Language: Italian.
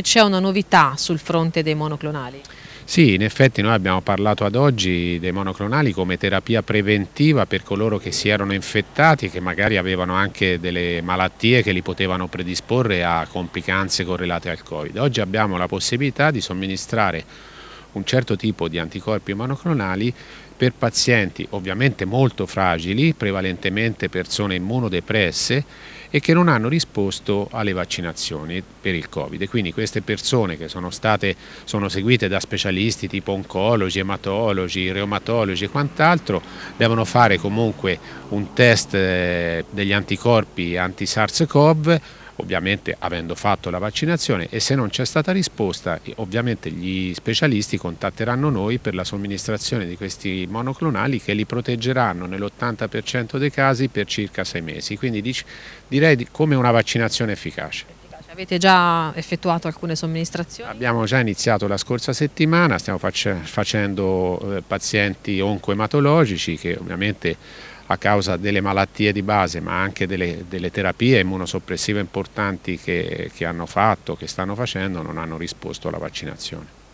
C'è una novità sul fronte dei monoclonali? Sì, in effetti noi abbiamo parlato ad oggi dei monoclonali come terapia preventiva per coloro che si erano infettati e che magari avevano anche delle malattie che li potevano predisporre a complicanze correlate al Covid. Oggi abbiamo la possibilità di somministrare un certo tipo di anticorpi monoclonali per pazienti ovviamente molto fragili, prevalentemente persone immunodepresse e che non hanno risposto alle vaccinazioni per il Covid. quindi queste persone che sono state sono seguite da specialisti tipo oncologi, ematologi, reumatologi e quant'altro, devono fare comunque un test eh, degli anticorpi anti-SARS-CoV ovviamente avendo fatto la vaccinazione e se non c'è stata risposta ovviamente gli specialisti contatteranno noi per la somministrazione di questi monoclonali che li proteggeranno nell'80% dei casi per circa sei mesi, quindi direi come una vaccinazione efficace. Avete già effettuato alcune somministrazioni? Abbiamo già iniziato la scorsa settimana, stiamo facendo eh, pazienti oncoematologici che ovviamente a causa delle malattie di base ma anche delle, delle terapie immunosoppressive importanti che, che hanno fatto, che stanno facendo, non hanno risposto alla vaccinazione.